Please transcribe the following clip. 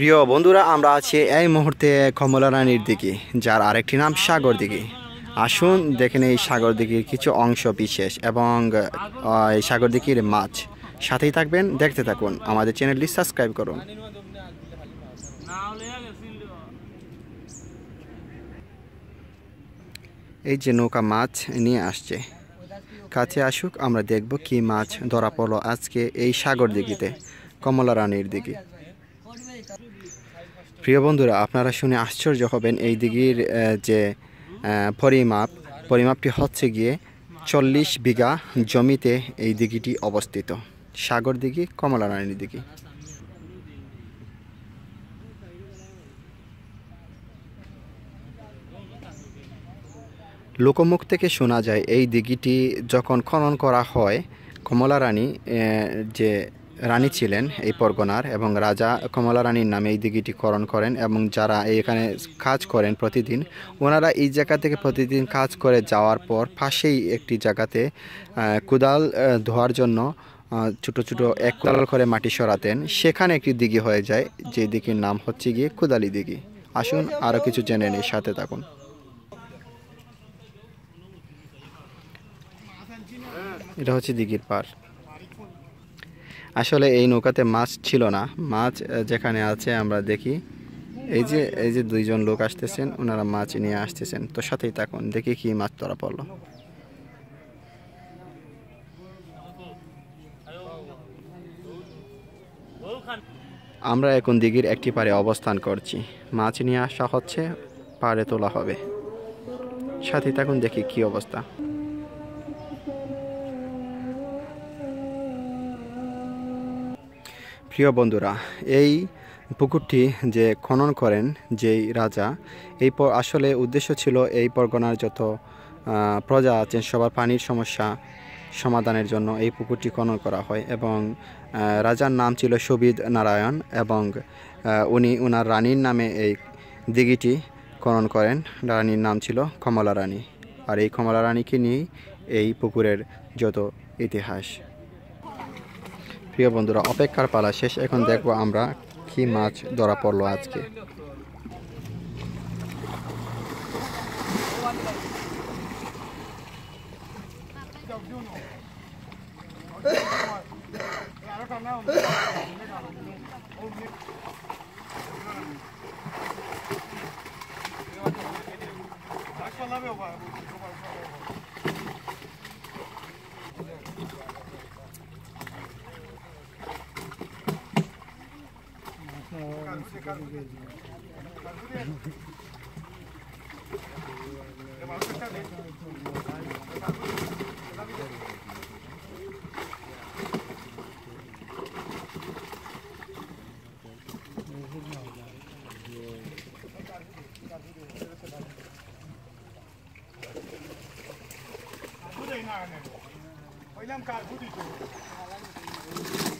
প্রিয় বন্ধুরা আমরা আছি এই মুহূর্তে কমলা রানীর দিকে যার আরেকটি নাম সাগর দিকে আসুন দেখেন এই সাগর দিঘির কিছু অংশ বিশেষ এবং এই সাগর দিঘির মাছ সাথেই থাকবেন দেখতে থাকুন আমাদের চ্যানেলটি সাবস্ক্রাইব করুন এই যে নৌকা মাছ নিয়ে আসছে কাছে আসুক আমরা দেখব কি মাছ ধরা পড়লো আজকে এই সাগর দিঘিতে কমলা রানীর দিকে প্রিয় বন্ধুরা আপনারা শুনে আশ্চর্য হবেন এই দিঘির যে পরিমাপ পরিমাপটি হচ্ছে গিয়ে চল্লিশ বিঘা জমিতে এই দিঘিটি অবস্থিত সাগর দিঘি কমলারানী দিঘি লোকমুখ থেকে শোনা যায় এই দিঘিটি যখন খনন করা হয় কমলা রানী যে রানী ছিলেন এই পরগনার এবং রাজা কমলা রানীর নামে এই দিঘিটি করণ করেন এবং যারা এখানে কাজ করেন প্রতিদিন ওনারা এই জায়গা থেকে প্রতিদিন কাজ করে যাওয়ার পর পাশেই একটি জায়গাতে কোদাল ধোয়ার জন্য ছোটো ছোটো এক কুদাল করে মাটি সরাতেন সেখানে একটি দিঘি হয়ে যায় যে দিঘির নাম হচ্ছে গিয়ে কোদালি দিঘি আসুন আরও কিছু জেনে নিই সাথে থাকুন এটা হচ্ছে দিঘির পার আসলে এই নৌকাতে মাছ ছিল না মাছ যেখানে আছে আমরা দেখি এই যে এই যে দুইজন লোক আসতেছেন ওনারা মাছ নিয়ে আসতেছেন তো সাথেই তাকুন দেখি কি মাছ ধরা পড়লো আমরা এখন দিঘির একটি পারে অবস্থান করছি মাছ নিয়ে আসা হচ্ছে পাড়ে তোলা হবে সাথে থাকুন দেখি কি অবস্থা প্রিয় বন্ধুরা এই পুকুরটি যে খনন করেন যেই রাজা এই আসলে উদ্দেশ্য ছিল এই পরগনার যত প্রজা আছেন সবার পানির সমস্যা সমাধানের জন্য এই পুকুরটি খনন করা হয় এবং রাজার নাম ছিল সবিদ নারায়ণ এবং উনি ওনার রানীর নামে এই দিঘিটি খনন করেন রানীর নাম ছিল কমলা রানী আর এই কমলা রানীকে নিয়েই এই পুকুরের যত ইতিহাস প্রিয় বন্ধুরা অপেক্ষার পালা শেষ এখন দেখব আমরা কি মাছ ধরা পড়লো আজকে Karbu değil yani. Hocam karbu değil.